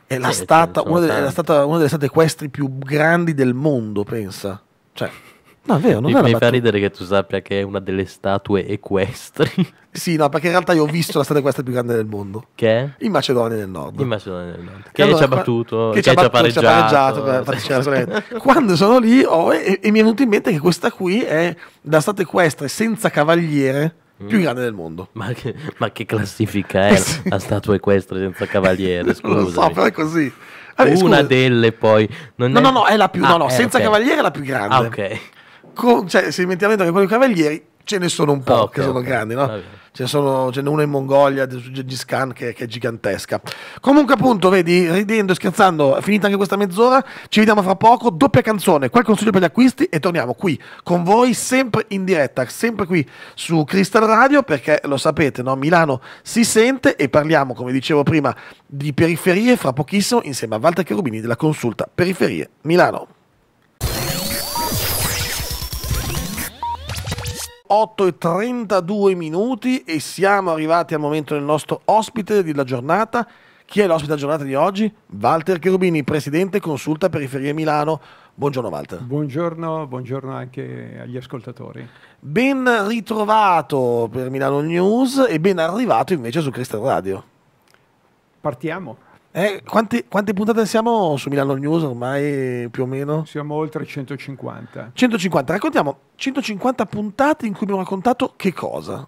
È, sì, eh, stata, una delle, è stata una delle state equestri più grandi del mondo, pensa. Cioè, no, è vero, non mi, è mi fa ridere che tu sappia che è una delle statue equestri. Sì, no, perché in realtà io ho visto la strada equestre più grande del mondo. Che In Macedonia del Nord. In Macedonia del Nord. Che, che ci ha battuto, che, che ci ha pareggiato. pareggiato eh, Quando sono lì oh, e, e, mi è venuto in mente che questa qui è la stata equestre senza cavaliere più grande del mondo. Ma che, ma che classifica è la statua equestre senza cavaliere? Scusa. so, però è così. Allora, Una scusa. delle poi. Non no, è... no, no, è la più. Ah, no, no, eh, senza okay. cavaliere è la più grande. Ah, ok. Con, cioè, se mettiamo dentro che quello dei cavalieri, ce ne sono un po' oh, okay, che sono okay. grandi, no? Ce ne sono, ce n'è una in Mongolia su Gengiscan che, che è gigantesca. Comunque, appunto, vedi, ridendo e scherzando, è finita anche questa mezz'ora. Ci vediamo fra poco. Doppia canzone, qualche consiglio per gli acquisti e torniamo qui con voi, sempre in diretta, sempre qui su Crystal Radio. Perché lo sapete, no? Milano si sente e parliamo, come dicevo prima, di periferie fra pochissimo insieme a Walter Cherubini della consulta Periferie Milano. 8 e 32 minuti e siamo arrivati al momento del nostro ospite della giornata. Chi è l'ospite della giornata di oggi? Walter Cherubini, presidente consulta periferia Milano. Buongiorno Walter. Buongiorno, buongiorno anche agli ascoltatori. Ben ritrovato per Milano News e ben arrivato invece su Crystal Radio. Partiamo. Eh, quante, quante, puntate siamo su Milano News ormai più o meno? Siamo oltre 150. 150, raccontiamo 150 puntate in cui abbiamo raccontato che cosa?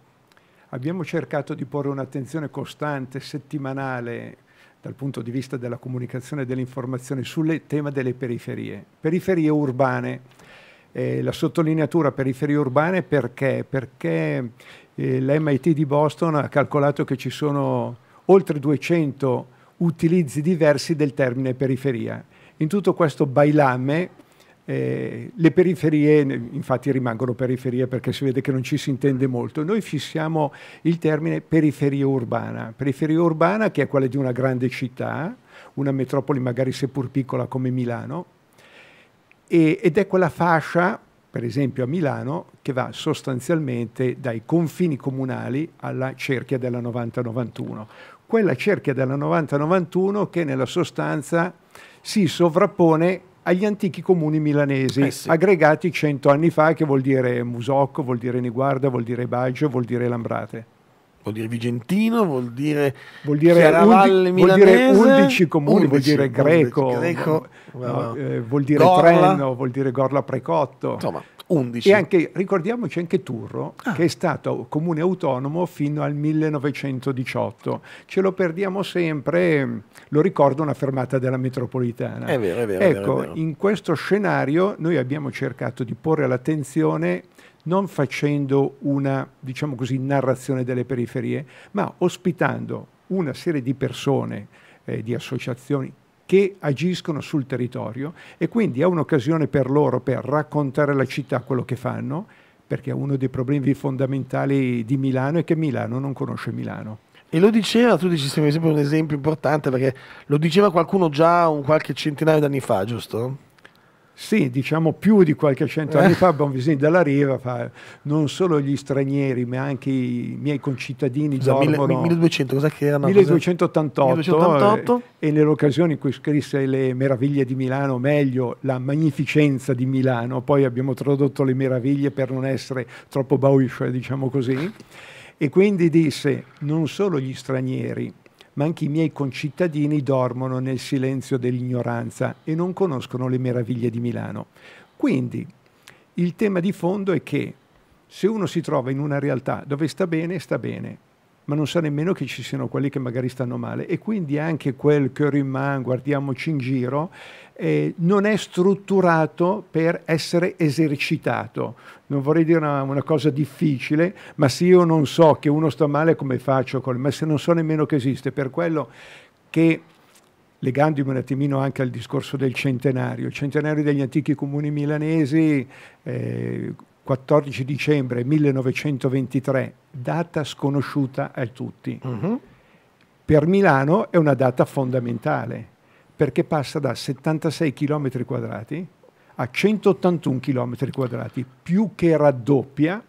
Abbiamo cercato di porre un'attenzione costante, settimanale, dal punto di vista della comunicazione e dell'informazione, sul tema delle periferie, periferie urbane. Eh, la sottolineatura periferie urbane perché? Perché eh, l'MIT di Boston ha calcolato che ci sono oltre 200 utilizzi diversi del termine periferia. In tutto questo bailame eh, le periferie, infatti rimangono periferie perché si vede che non ci si intende molto, noi fissiamo il termine periferia urbana, periferia urbana che è quella di una grande città, una metropoli magari seppur piccola come Milano, e, ed è quella fascia, per esempio a Milano, che va sostanzialmente dai confini comunali alla cerchia della 90-91 quella cerchia della 90-91 che nella sostanza si sovrappone agli antichi comuni milanesi, eh sì. aggregati cento anni fa, che vuol dire Musocco, vuol dire Niguarda, vuol dire Baggio, vuol dire Lambrate. Vuol dire Vigentino, vuol dire, vuol dire, undi, vuol dire 11 comuni, 11, vuol dire Greco, 11, greco no, no, eh, vuol dire Gorla. Trenno, vuol dire Gorla Precotto. Insomma, 11. E anche, ricordiamoci anche Turro, ah. che è stato comune autonomo fino al 1918. Ce lo perdiamo sempre, lo ricordo una fermata della metropolitana. È vero, è vero. Ecco, è vero, è ecco, vero. in questo scenario noi abbiamo cercato di porre l'attenzione non facendo una, diciamo così, narrazione delle periferie, ma ospitando una serie di persone, eh, di associazioni che agiscono sul territorio e quindi è un'occasione per loro per raccontare alla città quello che fanno, perché uno dei problemi fondamentali di Milano è che Milano non conosce Milano. E lo diceva, tu dici sempre un esempio importante, perché lo diceva qualcuno già un qualche centinaio di anni fa, giusto? Sì, diciamo più di qualche cento anni eh. fa Bonvisini della Riva fa non solo gli stranieri ma anche i miei concittadini Scusa, dormono. 1200, cosa che erano? 1288, 1288. Eh, e nell'occasione in cui scrisse le meraviglie di Milano, meglio la magnificenza di Milano, poi abbiamo tradotto le meraviglie per non essere troppo bausce, eh, diciamo così, e quindi disse non solo gli stranieri ma anche i miei concittadini dormono nel silenzio dell'ignoranza e non conoscono le meraviglie di Milano. Quindi il tema di fondo è che se uno si trova in una realtà dove sta bene, sta bene, ma non sa nemmeno che ci siano quelli che magari stanno male e quindi anche quel che rimane, guardiamoci in giro, eh, non è strutturato per essere esercitato. Non vorrei dire una, una, cosa difficile, ma se io non so che uno sta male come faccio, con, ma se non so nemmeno che esiste, per quello che legandomi un attimino anche al discorso del centenario, il centenario degli antichi comuni milanesi, eh, 14 dicembre 1923, data sconosciuta a tutti. Uh mm-hmm. -huh. Per Milano è una data fondamentale perché passa da 76 km quadrati a 181 km quadrati, più che raddoppia.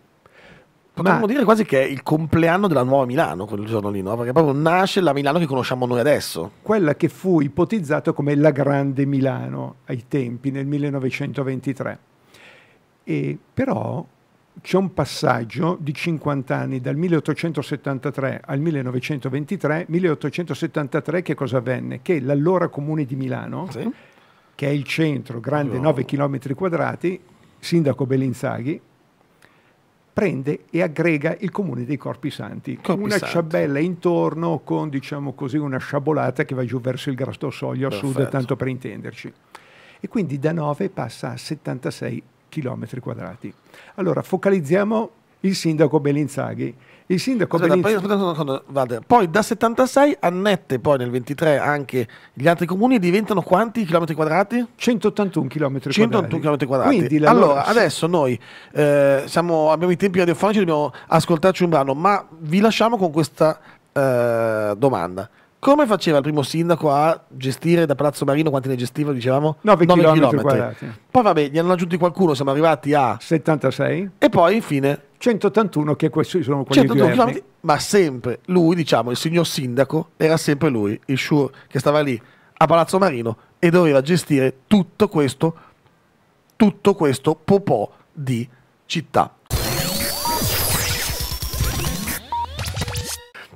Potremmo ma... dire quasi che è il compleanno della nuova Milano quel giorno lì, no? Perché proprio nasce la Milano che conosciamo noi adesso. Quella che fu ipotizzata come la Grande Milano ai tempi, nel 1923. E però c'è un passaggio di 50 anni dal 1873 al 1923. 1873 che cosa avvenne? Che l'allora comune di Milano, sì. che è il centro, grande no. 9 km quadrati, sindaco Bellinzaghi, prende e aggrega il comune dei Corpi Santi, con una Santi. ciabella intorno con diciamo così, una sciabolata che va giù verso il Grastossoglio a sud, tanto per intenderci. E quindi da 9 passa a 76 km quadrati. Allora, focalizziamo il sindaco Belinzaghi. Il sindaco Aspetta, Belinzaghi... Poi, aspetta, poi da 76 annette poi nel 23 anche gli altri comuni diventano quanti chilometri quadrati? 181 chilometri 181 quadrati. quadrati. allora, allora adesso noi eh, siamo, abbiamo i tempi radiofonici, dobbiamo ascoltarci un brano, ma vi lasciamo con questa eh, domanda. Come faceva il primo sindaco a gestire da Palazzo Marino quanti ne gestiva, dicevamo? 9, 9 km, km. Poi vabbè, gli hanno aggiunti qualcuno, siamo arrivati a 76 e poi infine 181 che questi sono quelli 181 km, ma sempre lui, diciamo, il signor sindaco era sempre lui, il Sure che stava lì a Palazzo Marino e doveva gestire tutto questo tutto questo popò di città.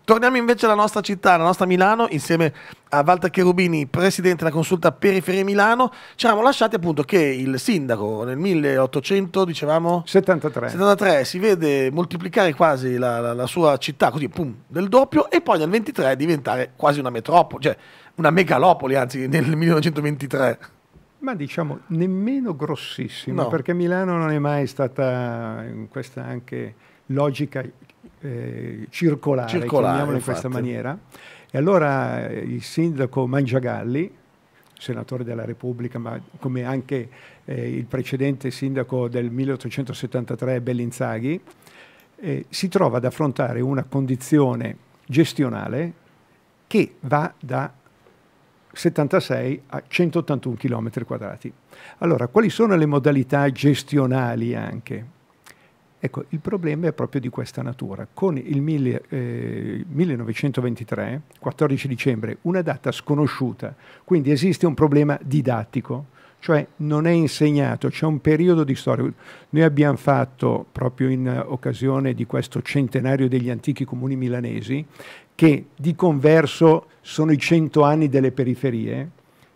Torniamo invece alla nostra città, alla nostra Milano, insieme a Walter Cherubini, presidente della consulta Periferie Milano. Ci eravamo lasciati appunto che il sindaco nel 1800, dicevamo, 73. 73 si vede moltiplicare quasi la, la, la sua città, così, pum, del doppio, e poi nel 23 diventare quasi una metropoli, cioè una megalopoli, anzi, nel 1923. Ma diciamo nemmeno grossissima, no. perché Milano non è mai stata in questa anche logica eh, circolare, circolare chiamiamolo in questa maniera. E allora eh, il sindaco Mangiagalli, senatore della Repubblica, ma come anche eh, il precedente sindaco del 1873 Bellinzaghi, eh, si trova ad affrontare una condizione gestionale che va da 76 a 181 km quadrati. Allora, quali sono le modalità gestionali anche? Ecco, il problema è proprio di questa natura. Con il mille, eh, 1923, 14 dicembre, una data sconosciuta, quindi esiste un problema didattico, cioè non è insegnato, c'è un periodo di storia. Noi abbiamo fatto, proprio in occasione di questo centenario degli antichi comuni milanesi, che di converso sono i cento anni delle periferie,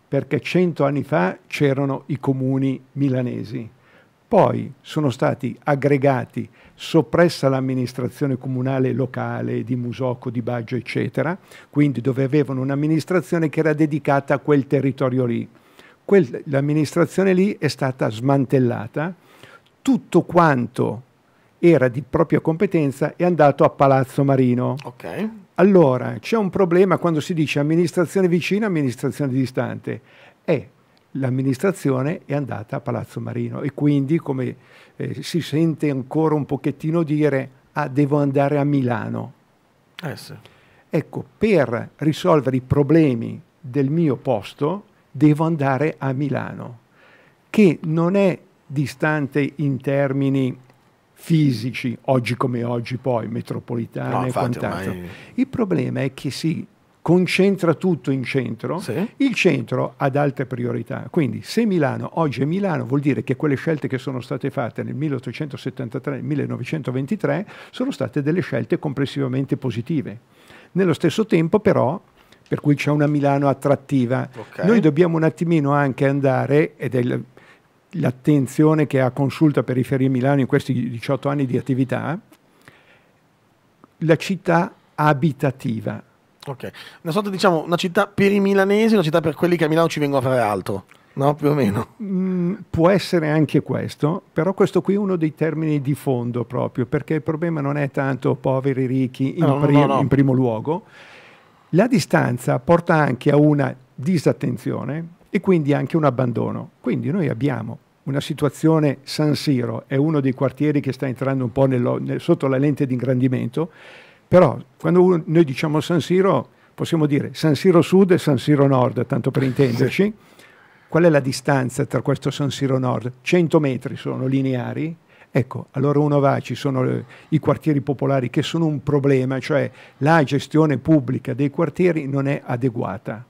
perché cento anni fa c'erano i comuni milanesi poi sono stati aggregati, soppressa l'amministrazione comunale locale di Musoco, di Baggio, eccetera, quindi dove avevano un'amministrazione che era dedicata a quel territorio lì. l'amministrazione lì è stata smantellata, tutto quanto era di propria competenza è andato a Palazzo Marino. Okay. Allora, c'è un problema quando si dice amministrazione vicina, amministrazione distante. Eh, l'amministrazione è andata a Palazzo Marino e quindi come eh, si sente ancora un pochettino dire ah devo andare a Milano. Eh sì. Ecco, per risolvere i problemi del mio posto devo andare a Milano, che non è distante in termini fisici, oggi come oggi poi, metropolitana no, e quant'altro. Ormai... Il problema è che si concentra tutto in centro, sì. il centro ha alte priorità. Quindi se Milano oggi è Milano vuol dire che quelle scelte che sono state fatte nel 1873 e 1923 sono state delle scelte complessivamente positive. Nello stesso tempo però per cui c'è una Milano attrattiva. Okay. Noi dobbiamo un attimino anche andare, ed è l'attenzione che ha Consulta Periferia Milano in questi 18 anni di attività, la città abitativa. Ok, una sorta diciamo una città per i milanesi, una città per quelli che a Milano ci vengono a fare altro. No, più o meno. Mm, può essere anche questo, però questo qui è uno dei termini di fondo proprio, perché il problema non è tanto poveri, ricchi in, no, no, prim- no, in primo luogo. La distanza porta anche a una disattenzione e quindi anche un abbandono. Quindi noi abbiamo una situazione San Siro, è uno dei quartieri che sta entrando un po' nello, nel, sotto la lente di ingrandimento, però quando uno, noi diciamo San Siro, possiamo dire San Siro Sud e San Siro Nord, tanto per intenderci. Qual è la distanza tra questo San Siro Nord? 100 metri sono lineari, Ecco, allora uno va, ci sono i quartieri popolari che sono un problema, cioè la gestione pubblica dei quartieri non è adeguata,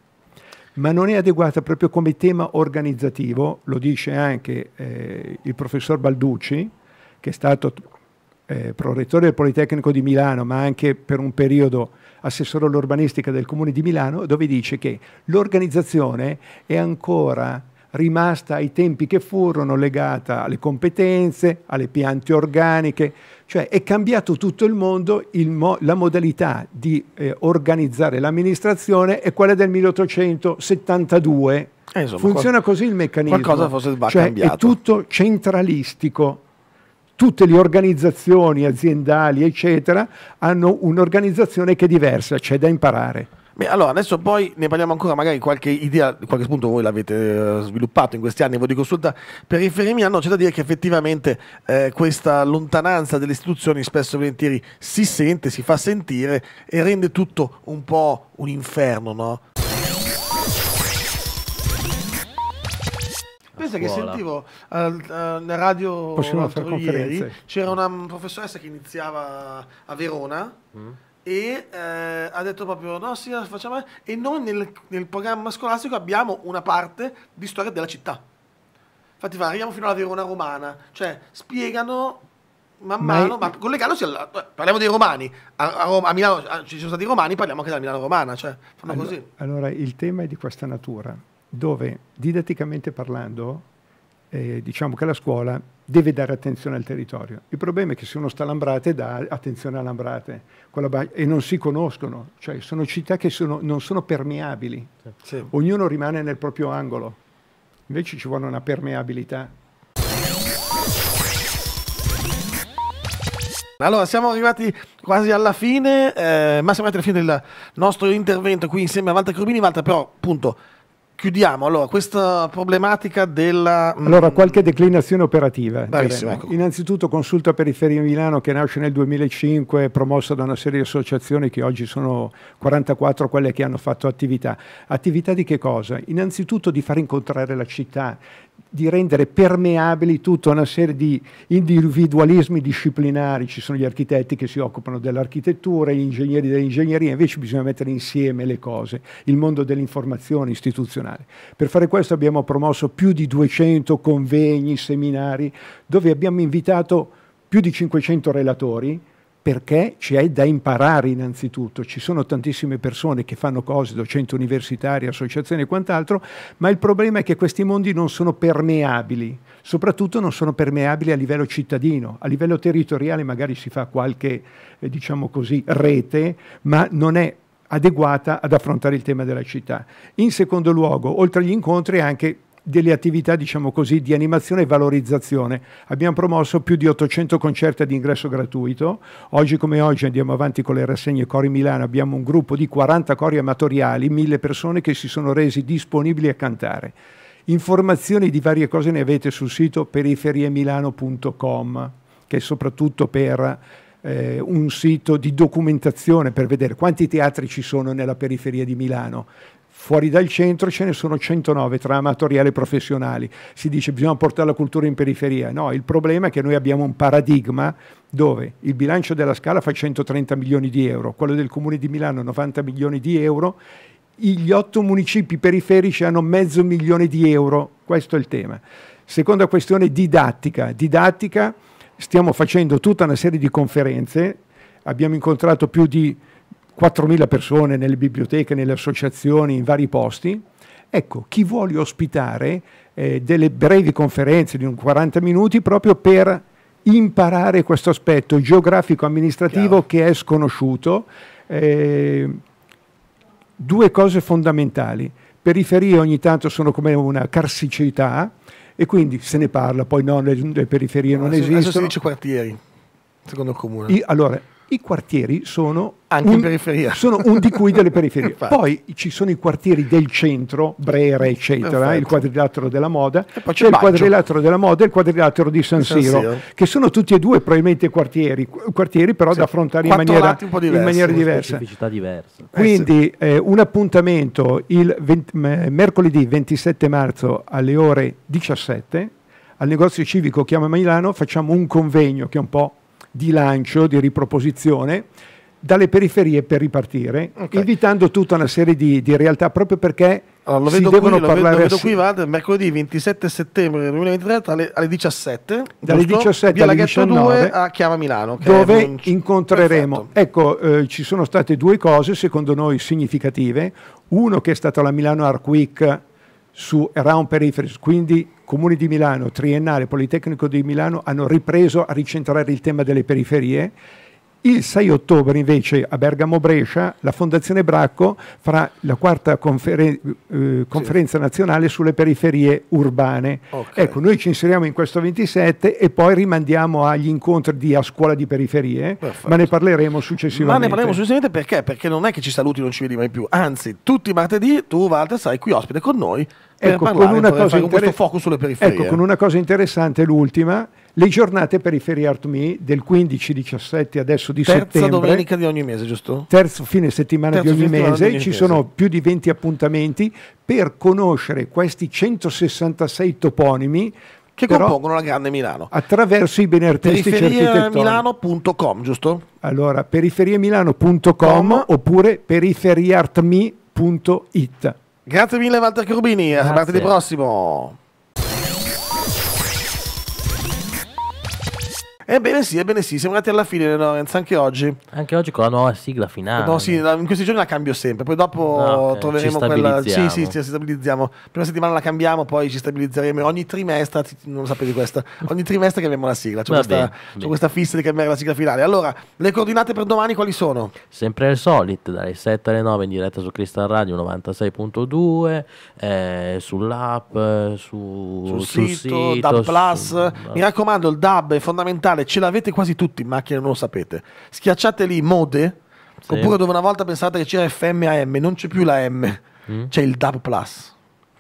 ma non è adeguata proprio come tema organizzativo, lo dice anche eh, il professor Balducci, che è stato eh, prorettore del Politecnico di Milano, ma anche per un periodo assessore all'urbanistica del Comune di Milano, dove dice che l'organizzazione è ancora rimasta ai tempi che furono, legata alle competenze, alle piante organiche, cioè è cambiato tutto il mondo, il mo la modalità di eh, organizzare l'amministrazione è quella del 1872. Eh, insomma, Funziona così il meccanismo. Qualcosa forse va cioè, cambiato. È tutto centralistico tutte le organizzazioni aziendali, eccetera, hanno un'organizzazione che è diversa, c'è da imparare. Beh, allora, adesso poi ne parliamo ancora, magari qualche idea, qualche spunto voi l'avete eh, sviluppato in questi anni, voi di consulta per riferirmi a Milano, c'è da dire che effettivamente eh, questa lontananza delle istituzioni spesso e volentieri si sente, si fa sentire e rende tutto un po' un inferno, no? Pensa che sentivo nella radio Possiamo ieri, c'era una professoressa che iniziava a Verona mm. e eh, ha detto proprio no sì, facciamo e noi nel, nel, programma scolastico abbiamo una parte di storia della città. Infatti va, arriviamo fino alla Verona romana, cioè spiegano man mano, ma, è... ma collegandosi alla, eh, parliamo dei romani, a, a, Roma, a Milano a, ci sono stati i romani, parliamo anche della Milano romana, cioè fanno allora, così. Allora il tema è di questa natura dove didatticamente parlando eh, diciamo che la scuola deve dare attenzione al territorio. Il problema è che se uno sta a Lambrate dà attenzione a Lambrate e non si conoscono, cioè sono città che sono, non sono permeabili, sì. ognuno rimane nel proprio angolo, invece ci vuole una permeabilità. Allora, siamo arrivati quasi alla fine, eh, ma siamo arrivati alla fine del nostro intervento qui insieme a Walter Crubini. Walter, però, appunto, chiudiamo allora questa problematica della. Mm, allora, qualche declinazione operativa. Ecco. Innanzitutto, Consulta Periferia Milano, che nasce nel 2005, promossa da una serie di associazioni che oggi sono 44 quelle che hanno fatto attività. Attività di che cosa? Innanzitutto di far incontrare la città, di rendere permeabili tutta una serie di individualismi disciplinari, ci sono gli architetti che si occupano dell'architettura, gli ingegneri dell'ingegneria, invece bisogna mettere insieme le cose, il mondo dell'informazione istituzionale. Per fare questo abbiamo promosso più di 200 convegni, seminari, dove abbiamo invitato più di 500 relatori, perché ci hai da imparare innanzitutto. Ci sono tantissime persone che fanno cose, docenti universitari, associazioni e quant'altro, ma il problema è che questi mondi non sono permeabili, soprattutto non sono permeabili a livello cittadino, a livello territoriale magari si fa qualche, eh, diciamo così, rete, ma non è adeguata ad affrontare il tema della città. In secondo luogo, oltre agli incontri, anche delle attività diciamo così, di animazione e valorizzazione. Abbiamo promosso più di 800 concerti ad ingresso gratuito, oggi come oggi andiamo avanti con le rassegne Cori Milano, abbiamo un gruppo di 40 cori amatoriali, mille persone che si sono resi disponibili a cantare. Informazioni di varie cose ne avete sul sito periferiemilano.com, che è soprattutto per eh, un sito di documentazione per vedere quanti teatri ci sono nella periferia di Milano, Fuori dal centro ce ne sono 109 tra amatoriali e professionali. Si dice che bisogna portare la cultura in periferia. No, il problema è che noi abbiamo un paradigma dove il bilancio della Scala fa 130 milioni di euro, quello del Comune di Milano 90 milioni di euro, gli otto municipi periferici hanno mezzo milione di euro, questo è il tema. Seconda questione didattica. Didattica, stiamo facendo tutta una serie di conferenze, abbiamo incontrato più di 4.000 persone nelle biblioteche, nelle associazioni, in vari posti. Ecco, chi vuole ospitare eh, delle brevi conferenze di un 40 minuti proprio per imparare questo aspetto geografico-amministrativo che è sconosciuto. Eh, due cose fondamentali. Periferie ogni tanto sono come una carsicità e quindi se ne parla, poi no, le, le periferie no, non adesso, esistono. Adesso si dice quartieri, secondo il comune. I, allora, i quartieri sono anche un, in periferia. Sono un di cui delle periferie. poi ci sono i quartieri del centro, Brera, eccetera, Perfetto. il quadrilatero della moda, c'è, c'è il, quadrilatero della moda e il quadrilatero di San, San Siro, che sono tutti e due probabilmente quartieri, quartieri però sì. da affrontare in maniera, diversi, in maniera, diversa. Quindi eh, eh, un appuntamento il 20, mercoledì 27 marzo alle ore 17 al negozio civico Chiama Milano facciamo un convegno che è un po' di lancio, di riproposizione dalle periferie per ripartire, okay. invitando tutta una serie di, di realtà proprio perché allora, lo si vedo devono qui, parlare. Lo vedo, lo vedo qui, vado, mercoledì 27 settembre 2023 alle, alle 17. Dalle giusto? 17 alle 19 a Chiama Milano. Dove un... incontreremo. Perfetto. Ecco, eh, ci sono state due cose secondo noi significative. Uno che è stato la Milano Art Week su round peripheries, quindi Comune di Milano, Triennale, Politecnico di Milano hanno ripreso a ricentrare il tema delle periferie il 6 ottobre invece a Bergamo Brescia la Fondazione Bracco farà la quarta conferen eh, conferenza sì. nazionale sulle periferie urbane. Okay. Ecco, noi ci inseriamo in questo 27 e poi rimandiamo agli incontri di A Scuola di Periferie, eh? Perfetto. ma ne parleremo successivamente. Ma ne parleremo successivamente perché? Perché non è che ci saluti e non ci vedi mai più, anzi tutti i martedì tu Walter sarai qui ospite con noi ecco, parlare, con, una con, focus sulle periferie. Ecco, con una cosa interessante, l'ultima le giornate periferie Art Me del 15-17 adesso di terza settembre. Terza domenica di ogni mese, giusto? Terzo fine settimana terzo di ogni mese. ogni ci mese. sono più di 20 appuntamenti per conoscere questi 166 toponimi che Però, compongono la grande Milano. Attraverso i beni artistici periferiemilano.com giusto? Allora, periferiamilano.com oppure periferiartme.it. Grazie mille Walter Crubini a martedì prossimo. Ebbene sì, ebbene sì, siamo arrivati alla fine, Lorenzo, anche oggi. Anche oggi con la nuova sigla finale. No, sì, in questi giorni la cambio sempre, poi dopo okay. troveremo quella... Sì, sì, ci stabilizziamo. Prima settimana la cambiamo, poi ci stabilizzeremo. Ogni trimestre, non lo sapevi questa, ogni trimestre cambiamo la sigla, c'è questa, questa fissa di cambiare la sigla finale. Allora, le coordinate per domani quali sono? Sempre il solito, dalle 7 alle 9 in diretta su Crystal Radio 96.2, eh, sull'app, su, sul, sul sito, sito DAB+. Su, mi raccomando, il DAB è fondamentale male, ce l'avete quasi tutti in macchina, non lo sapete. Schiacciate lì mode, sì. oppure dove una volta pensate che c'era FM AM, non c'è più la M, mm. c'è il DAB Plus.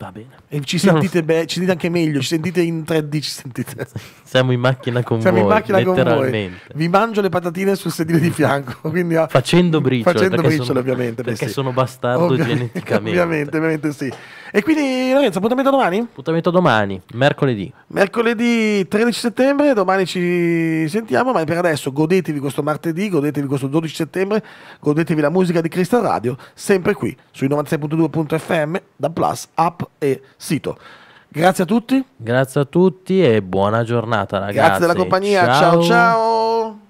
Va bene. E ci sentite, be- ci sentite anche meglio, ci sentite in 3D, ci sentite. Siamo in macchina con Siamo voi, in macchina letteralmente. Con voi. Vi mangio le patatine sul sedile di fianco. Quindi, facendo briciole. Facendo briciole, ovviamente. Perché sì. sono bastardo Obvi- geneticamente. ovviamente, ovviamente sì. E quindi, Lorenzo, appuntamento domani? Appuntamento domani, mercoledì. Mercoledì 13 settembre, domani ci sentiamo, ma per adesso godetevi questo martedì, godetevi questo 12 settembre, godetevi la musica di Crystal Radio, sempre qui, sui 96.2.fm, da Plus, Up e sito. Grazie a tutti. Grazie a tutti e buona giornata ragazzi. Grazie della compagnia. ciao. ciao. ciao.